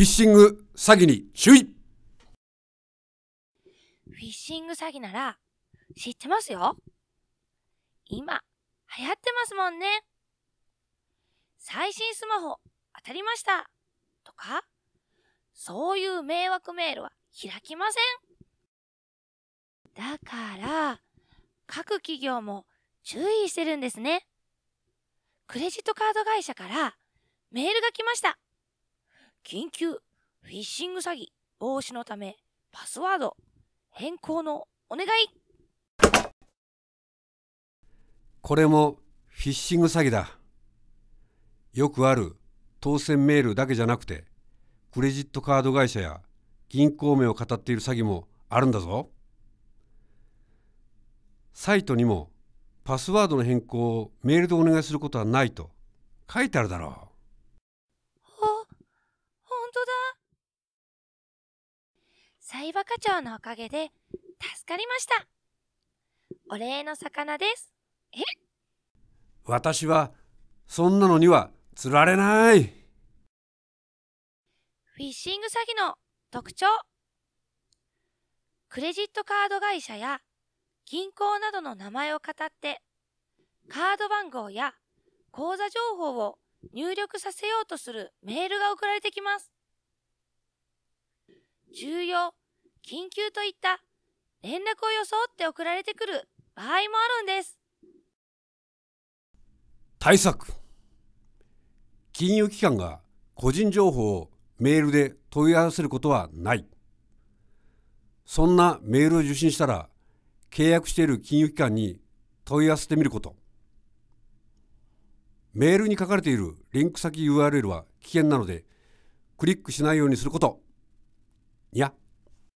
フィッシング詐欺に注意フィッシング詐欺なら知ってますよ今流行ってますもんね最新スマホ当たりましたとかそういう迷惑メールは開きませんだから各企業も注意してるんですねクレジットカード会社からメールが来ました緊急、フィッシング詐欺防止のため、パスワード、変更のお願いこれもフィッシング詐欺だ。よくある当選メールだけじゃなくて、クレジットカード会社や銀行名を語っている詐欺もあるんだぞ。サイトにもパスワードの変更をメールでお願いすることはないと書いてあるだろう。サイバ課長のおかげで助かりました。お礼の魚です。え私はそんなのには釣られない。フィッシング詐欺の特徴。クレジットカード会社や銀行などの名前を語って、カード番号や口座情報を入力させようとするメールが送られてきます。重要緊急といった連絡を装って送られてくる場合もあるんです。対策金融機関が個人情報をメールで問い合わせることはない。そんなメールを受信したら、契約している金融機関に問い合わせてみること。メールに書かれているリンク先 URL は危険なので、クリックしないようにすること。いや。